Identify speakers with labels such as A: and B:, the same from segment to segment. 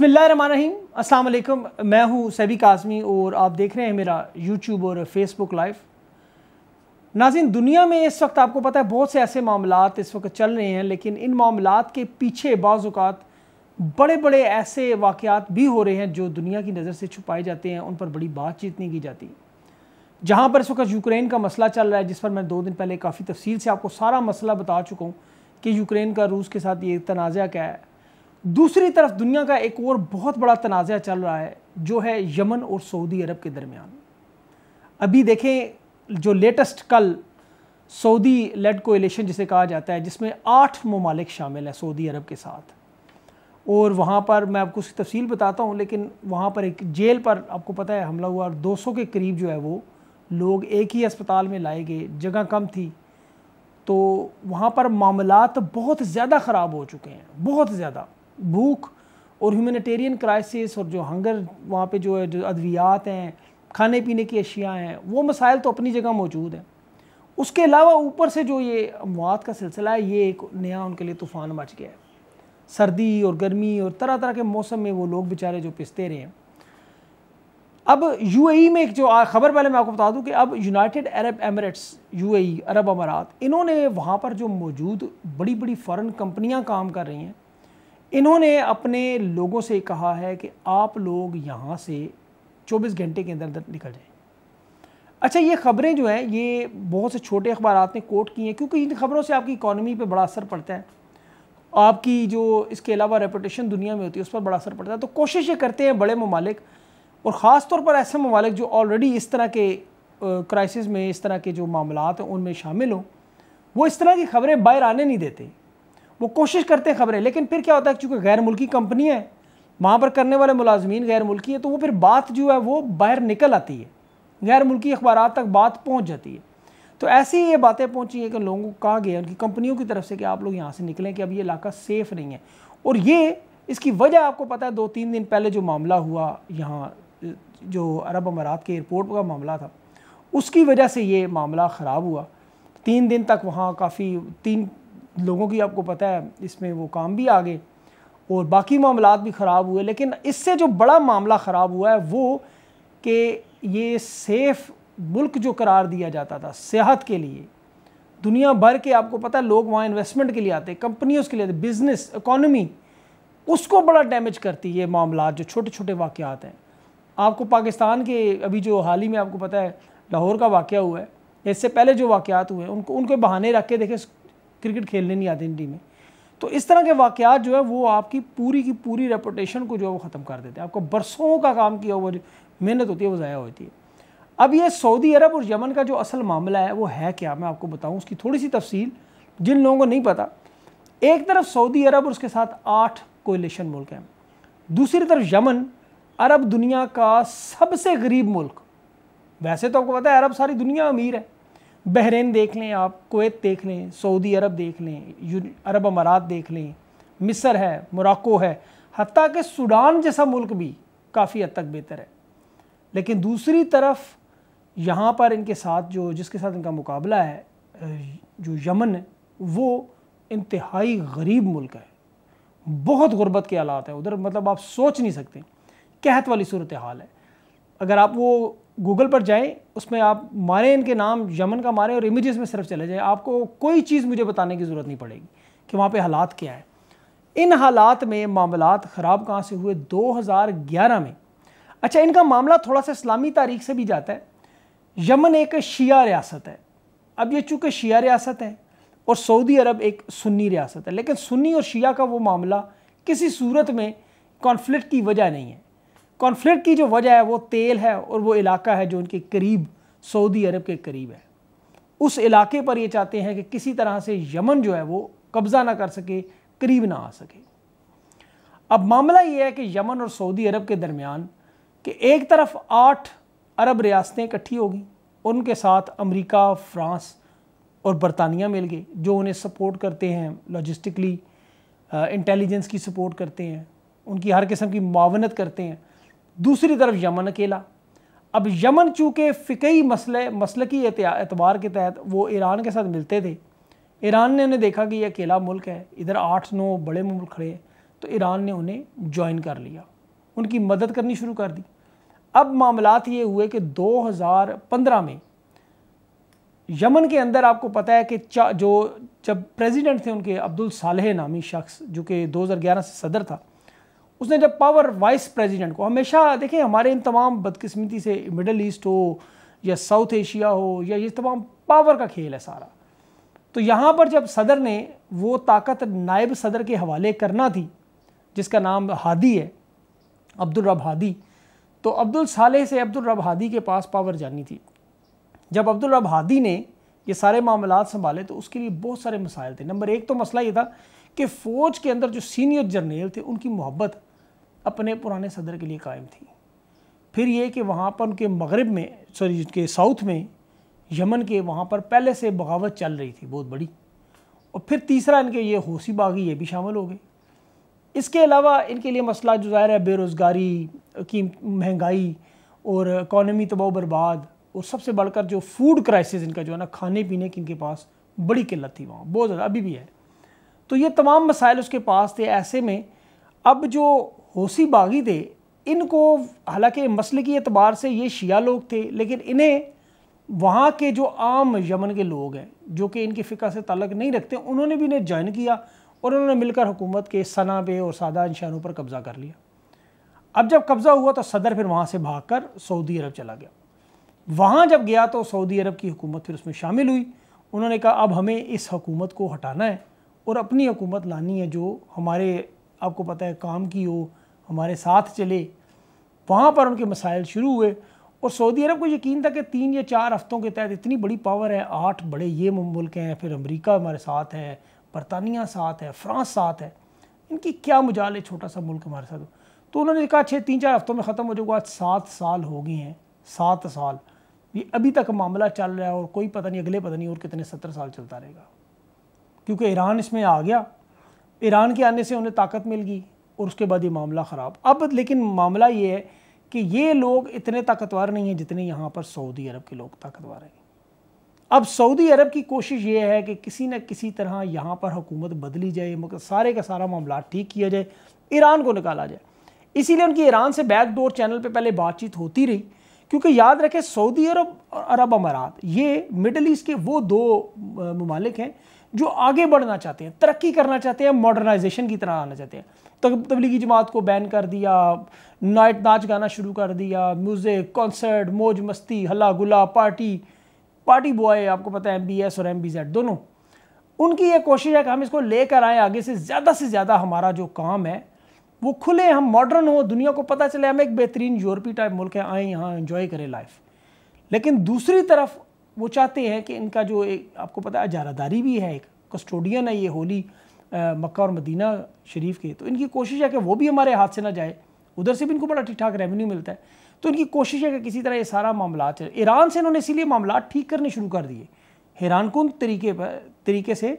A: बिस्मिल्लाहिर्रहमानिर्रहीम अस्सलाम मैं हूँ सैबी काजमी और आप देख रहे हैं मेरा यूट्यूब और फेसबुक लाइव नाजिन दुनिया में इस वक्त आपको पता है बहुत से ऐसे मामला इस वक्त चल रहे हैं लेकिन इन मामला के पीछे बाज़ात बड़े बड़े ऐसे वाक़ात भी हो रहे हैं जो दुनिया की नज़र से छुपाए जाते हैं उन पर बड़ी बातचीत नहीं की जाती जहाँ पर इस वक्त यूक्रेन का मसला चल रहा है जिस पर मैं दो दिन पहले काफ़ी तफसील से आपको सारा मसला बता चुका हूँ कि यूक्रेन का रूस के साथ ये तनाज़ा क्या है दूसरी तरफ दुनिया का एक और बहुत बड़ा तनाज़ चल रहा है जो है यमन और सऊदी अरब के दरमियान अभी देखें जो लेटेस्ट कल सऊदी लेड कोएलेशन जिसे कहा जाता है जिसमें आठ ममालिक शामिल हैं सऊदी अरब के साथ और वहाँ पर मैं आपको उसकी तफसील बताता हूँ लेकिन वहाँ पर एक जेल पर आपको पता है हमला हुआ और 200 के करीब जो है वो लोग एक ही अस्पताल में लाए गए जगह कम थी तो वहाँ पर मामला बहुत ज़्यादा ख़राब हो चुके हैं बहुत ज़्यादा भूख और ह्यूमनिटेरियन क्राइसिस और जो हंगर वहाँ पे जो है जो अद्वियात हैं खाने पीने की अशियाँ हैं वो मसाइल तो अपनी जगह मौजूद हैं उसके अलावा ऊपर से जो ये अमवात का सिलसिला है ये एक नया उनके लिए तूफ़ान मच गया है सर्दी और गर्मी और तरह तरह के मौसम में वो लोग बेचारे जो पिसते रहे हैं अब ए e में एक जो ख़बर पहले मैं आपको बता दूं कि अब यूनाइटेड अरब एमरेट्स यू अरब अमारात इन्होंने वहाँ पर जो मौजूद बड़ी बड़ी फ़ॉरन कंपनियाँ काम कर रही हैं इन्होंने अपने लोगों से कहा है कि आप लोग यहाँ से 24 घंटे के अंदर अंदर निकल जाएं अच्छा ये खबरें जो हैं ये बहुत से छोटे अखबार ने कोट की हैं क्योंकि इन खबरों से आपकी इकानमी पर बड़ा असर पड़ता है आपकी जो इसके अलावा रेपूटेशन दुनिया में होती है उस पर बड़ा असर पड़ता है तो कोशिश ये करते हैं बड़े ममालिक और ख़ास तौर पर ऐसे ममालिक जो ऑलरेडी इस तरह के क्राइसिस में इस तरह के जो मामला हैं उनमें शामिल हों वो इस तरह की खबरें बाहर आने नहीं देते वो कोशिश करते हैं खबरें लेकिन फिर क्या होता है चूँकि गैर मुल्की कंपनी है वहाँ पर करने वाले मुलाजमीन गैर मुल्की है तो वो फिर बात जो है वो बाहर निकल आती है गैर मुल्की अखबार तक बात पहुँच जाती है तो ऐसी ये बातें पहुँची हैं कि लोगों को कहा गया उनकी कंपनियों की तरफ से कि आप लोग यहाँ से निकलें कि अब ये इलाका सेफ़ नहीं है और ये इसकी वजह आपको पता है दो तीन दिन पहले जो मामला हुआ यहाँ जो अरब अमारात के एयरपोर्ट का मामला था उसकी वजह से ये मामला ख़राब हुआ तीन दिन तक वहाँ काफ़ी तीन लोगों की आपको पता है इसमें वो काम भी आ गए और बाकी मामला भी ख़राब हुए लेकिन इससे जो बड़ा मामला ख़राब हुआ है वो कि ये सेफ़ मुल्क जो करार दिया जाता था सेहत के लिए दुनिया भर के आपको पता है लोग वहाँ इन्वेस्टमेंट के लिए आते कंपनीज़ के लिए आते बिज़नेस इकॉनमी उसको बड़ा डैमेज करती है मामला जो छोटे छोटे वाक़ हैं आपको पाकिस्तान के अभी जो हाल ही में आपको पता है लाहौर का वाक़ हुआ है इससे पहले जो वाक़ हुए उनको उनके बहाने रख के देखें क्रिकेट खेलने नहीं आते आती टीमें तो इस तरह के वाकयात जो है वो आपकी पूरी की पूरी रेपुटेशन को जो है वो ख़त्म कर देते हैं आपको बरसों का काम किया हुआ मेहनत होती है वो ज़ाया होती है अब ये सऊदी अरब और यमन का जो असल मामला है वो है क्या मैं आपको बताऊँ उसकी थोड़ी सी तफसील जिन लोगों को नहीं पता एक तरफ सऊदी अरब और उसके साथ आठ कोलेशन मुल्क हैं दूसरी तरफ यमन अरब दुनिया का सबसे गरीब मुल्क वैसे तो आपको पता है अरब सारी दुनिया अमीर है बहरीन देख लें आप कोत देख लें सऊदी अरब देख लें अरब अमारात देख लें मिस्र है मोराको है हती कि सूडान जैसा मुल्क भी काफ़ी हद तक बेहतर है लेकिन दूसरी तरफ यहाँ पर इनके साथ जो जिसके साथ इनका मुकाबला है जो यमन है वो इंतहाई गरीब मुल्क है बहुत गुर्बत के हालात हैं उधर मतलब आप सोच नहीं सकते कहत वाली सूरत हाल है अगर आप वो गूगल पर जाएं उसमें आप मारें इनके नाम यमन का मारें और इमेजेस में सिर्फ चले जाएं आपको कोई चीज़ मुझे बताने की ज़रूरत नहीं पड़ेगी कि वहाँ पे हालात क्या है इन हालात में मामला ख़राब कहाँ से हुए 2011 में अच्छा इनका मामला थोड़ा सा इस्लामी तारीख से भी जाता है यमन एक शिया रियासत है अब ये चूँकि शिया रियासत है और सऊदी अरब एक सुन्नी रियासत है लेकिन सुन्नी और शिया का वो मामला किसी सूरत में कॉन्फ्लिक्ट की वजह नहीं है कॉन्फ्लिक्ट की जो वजह है वो तेल है और वो इलाका है जो उनके करीब सऊदी अरब के करीब है उस इलाके पर ये चाहते हैं कि किसी तरह से यमन जो है वो कब्ज़ा ना कर सके करीब ना आ सके अब मामला ये है कि यमन और सऊदी अरब के दरमियान कि एक तरफ आठ अरब रियासतें इकट्ठी होगी उनके साथ अमेरिका फ्रांस और बरतानिया मिल गए जो उन्हें सपोर्ट करते हैं लॉजिस्टिकली इंटेलिजेंस uh, की सपोर्ट करते हैं उनकी हर किस्म की मावनत करते हैं दूसरी तरफ यमन अकेला अब यमन चूँकि फ़िकई मसले मसल की एतबार के तहत वो ईरान के साथ मिलते थे ईरान ने उन्हें देखा कि यह अकेला मुल्क है इधर आठ नौ बड़े मुल्क खड़े हैं तो ईरान ने उन्हें ज्वाइन कर लिया उनकी मदद करनी शुरू कर दी अब मामला ये हुए कि 2015 में यमन के अंदर आपको पता है कि जो जब प्रेसिडेंट थे उनके अब्दुल सालेह नामी शख्स जो कि 2011 से सदर था उसने जब पावर वाइस प्रेसिडेंट को हमेशा देखें हमारे इन तमाम बदकिस्मती से मिडल ईस्ट हो या साउथ एशिया हो या ये तमाम पावर का खेल है सारा तो यहाँ पर जब सदर ने वो ताकत नायब सदर के हवाले करना थी जिसका नाम हादी है अब्दुल रब हादी तो अब्दुल साले से अब्दुल रब हादी के पास पावर जानी थी जब अब्दुल रब हादी ने ये सारे मामला संभाले तो उसके लिए बहुत सारे मसाइल थे नंबर एक तो मसला ये था कि फ़ौज के अंदर जो सीनियर जर्नेल थे उनकी मोहब्बत अपने पुराने सदर के लिए कायम थी फिर ये कि वहाँ पर उनके मगरब में सॉरी उनके साउथ में यमन के वहाँ पर पहले से बगावत चल रही थी बहुत बड़ी और फिर तीसरा इनके ये होशी बागी ये भी शामिल हो गए इसके अलावा इनके लिए मसला जो ज़ाहिर है बेरोज़गारी की महंगाई और इकॉनमी तबाह बर्बाद और सबसे बढ़कर जो फूड क्राइसिस इनका जो है ना खाने पीने की इनके पास बड़ी किल्लत थी वहाँ बहुत ज़्यादा अभी भी है तो ये तमाम मसाइल उसके पास थे ऐसे में अब जो होसी बागी थे इनको हालांकि मसल के अतबार से ये शिया लोग थे लेकिन इन्हें वहाँ के जो आम यमन के लोग हैं जो कि इनकी फ़िका से तलक नहीं रखते उन्होंने भी इन्हें ज्वाइन किया और उन्होंने मिलकर हुकूमत के सना पे और सादा इंशानों पर कब्ज़ा कर लिया अब जब कब्ज़ा हुआ तो सदर फिर वहाँ से भाग कर सऊदी अरब चला गया वहाँ जब गया तो सऊदी अरब की हुकूमत फिर उसमें शामिल हुई उन्होंने कहा अब हमें इस हकूमत को हटाना है और अपनी हुकूमत लानी है जो हमारे आपको पता है काम की हो हमारे साथ चले वहाँ पर उनके मसाइल शुरू हुए और सऊदी अरब को यकीन था कि तीन या चार हफ्तों के तहत इतनी बड़ी पावर है आठ बड़े ये मुल्क हैं फिर अमरीका हमारे साथ है बरतानिया साथ है फ्रांस साथ है इनकी क्या मुजाल है छोटा सा मुल्क हमारे साथ तो उन्होंने कहा छः तीन चार हफ्तों में ख़त्म हो जाएगा आज सात साल हो गए हैं सात साल ये अभी तक मामला चल रहा है और कोई पता नहीं अगले पता नहीं और कितने सत्तर साल चलता रहेगा क्योंकि ईरान इसमें आ गया ईरान के आने से उन्हें ताकत मिल गई और उसके बाद ये मामला ख़राब अब लेकिन मामला ये है कि ये लोग इतने ताकतवर नहीं हैं जितने यहाँ पर सऊदी अरब के लोग ताकतवर हैं अब सऊदी अरब की कोशिश ये है कि किसी न किसी तरह यहाँ पर हुकूमत बदली जाए सारे का सारा मामला ठीक किया जाए ईरान को निकाला जाए इसीलिए उनकी ईरान से बैकडोर चैनल पे पहले बातचीत होती रही क्योंकि याद रखें सऊदी अरब और अरब अमारात ये मिडल ईस्ट के वो दो ममालिक हैं जो आगे बढ़ना चाहते हैं तरक्की करना चाहते हैं मॉडर्नाइजेशन की तरह आना चाहते हैं तो तबलीगी जमात को बैन कर दिया नाइट नाच गाना शुरू कर दिया म्यूज़िक कॉन्सर्ट मौज मस्ती हल्ला गुला पार्टी पार्टी बॉय आपको पता है एम बी एस और एम बी जेड दोनों उनकी ये कोशिश है कि हम इसको लेकर आएँ आगे से ज़्यादा से ज़्यादा हमारा जो काम है वो खुले हम मॉडर्न हो दुनिया को पता चले हम एक बेहतरीन यूरोपी टाइप मुल्क है आए यहाँ एंजॉय करें लाइफ लेकिन दूसरी तरफ वो चाहते हैं कि इनका जो एक आपको पता है अजारादारी भी है एक कस्टोडियन है ये होली मक्का और मदीना शरीफ के तो इनकी कोशिश है कि वो भी हमारे हाथ से ना जाए उधर से भी इनको बड़ा ठीक ठाक रेवेन्यू मिलता है तो इनकी कोशिश है कि किसी तरह ये सारा मामला चले ईरान से इन्होंने इसीलिए मामला ठीक करने शुरू कर दिए हैरानकुन तरीके पर तरीके से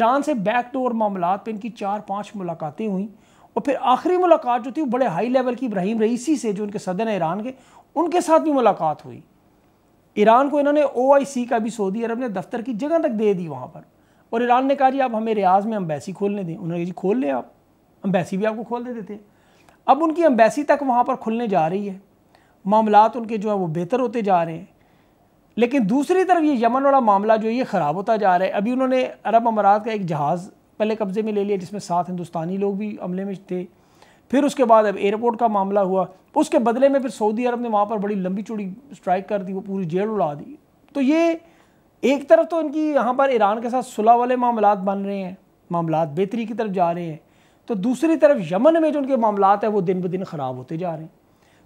A: ईरान से बैक डोर मामला पर इनकी चार पाँच मुलाकातें हुई और फिर आखिरी मुलाकात जो थी वो बड़े हाई लेवल की इब्राहिम रईसी से जो उनके सदर ईरान के उनके साथ भी मुलाकात हुई ईरान को इन्होंने ओ का भी सऊदी अरब ने दफ्तर की जगह तक दे दी वहाँ पर और ईरान ने कहा जी आप हमें रियाज में अम्बेसी खोलने दें उन्होंने जी खोल लें आप अम्बेसी भी आपको खोल दे देते हैं अब उनकी अम्बेसी तक वहाँ पर खुलने जा रही है मामला उनके जो है वो बेहतर होते जा रहे हैं लेकिन दूसरी तरफ ये यमन वाला मामला जो ये ख़राब होता जा रहा है अभी उन्होंने अरब अमारात का एक जहाज़ पहले कब्ज़े में ले लिया जिसमें सात हिंदुस्तानी लोग भी अमले में थे फिर उसके बाद अब एयरपोर्ट का मामला हुआ उसके बदले में फिर सऊदी अरब ने वहाँ पर बड़ी लंबी चौड़ी स्ट्राइक कर दी वो पूरी जेल उड़ा दी तो ये एक तरफ तो इनकी यहाँ पर ईरान के साथ सुलह वाले मामला बन रहे हैं मामला बेहतरी की तरफ जा रहे हैं तो दूसरी तरफ यमन में जो उनके मामला हैं वो दिन ब दिन ख़राब होते जा रहे हैं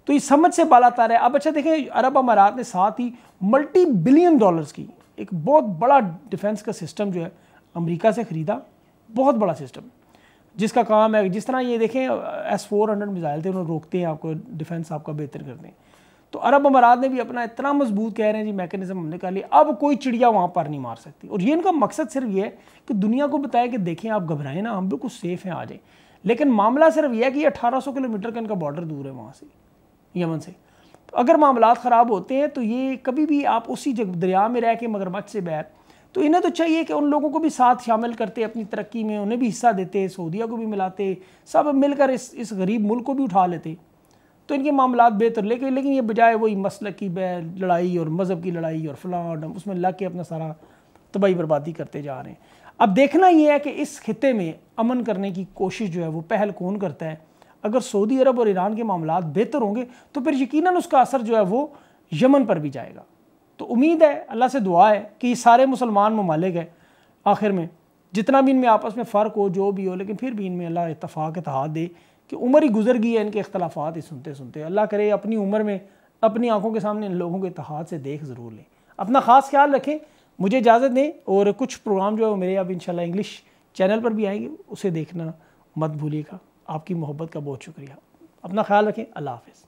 A: तो ये समझ से बाला तार है अब अच्छा देखें अरब अमारात ने साथ ही मल्टी बिलियन डॉलर्स की एक बहुत बड़ा डिफेंस का सिस्टम जो है अमेरिका से ख़रीदा बहुत बड़ा सिस्टम जिसका काम है जिस तरह ये देखें एस फोर हंड्रेड मिज़ाइल थे उन्होंने रोकते हैं आपको डिफेंस आपका बेहतर करते हैं तो अरब अमारात ने भी अपना इतना मजबूत कह रहे हैं जी मैकेनिज्म हमने कर लिया अब कोई चिड़िया वहाँ पर नहीं मार सकती और ये इनका मकसद सिर्फ ये है कि दुनिया को बताया कि देखें आप घबराएं ना हम बिल्कुल सेफ़ हैं आ जाए लेकिन मामला सिर्फ यह है कि अठारह सौ किलोमीटर का इनका बॉर्डर दूर है वहाँ से यमन से तो अगर मामला ख़राब होते हैं तो ये कभी भी आप उसी जगह दरिया में रह के मगरमच्छ से बैठ तो इन्हें तो चाहिए कि उन लोगों को भी साथ शामिल करते अपनी तरक्की में उन्हें भी हिस्सा देते सऊदीया को भी मिलाते सब मिलकर इस इस गरीब मुल्क को भी उठा लेते तो इनके मामला बेहतर लेके लेकिन ये बजाय वही मसल की लड़ाई और मज़हब की लड़ाई और फलां उसमें लग के अपना सारा तबाही बर्बादी करते जा रहे हैं अब देखना यह है कि इस खत्े में अमन करने की कोशिश जो है वो पहल कौन करता है अगर सऊदी अरब और ईरान के मामला बेहतर होंगे तो फिर यकीन उसका असर जो है वो यमन पर भी जाएगा तो उम्मीद है अल्लाह से दुआ है कि सारे मुसलमान ममालिक हैं आखिर में जितना भी इनमें आपस में फ़र्क हो जो भी हो लेकिन फिर भी इनमें अल्लाह इतफ़ाक़ इतहाद दे कि उम्र ही गुजर गई है इनके अख्तलाफात ही सुनते सुनते अल्लाह करे अपनी उम्र में अपनी आंखों के सामने इन लोगों के इतहाद से देख ज़रूर लें अपना ख़ास ख्याल रखें मुझे इजाज़त दें और कुछ प्रोग्राम जो है मेरे अब इन इंग्लिश चैनल पर भी आएंगे उसे देखना मत भूलिएगा आपकी मोहब्बत का बहुत शुक्रिया अपना ख्याल रखें अल्लाह हाफिज़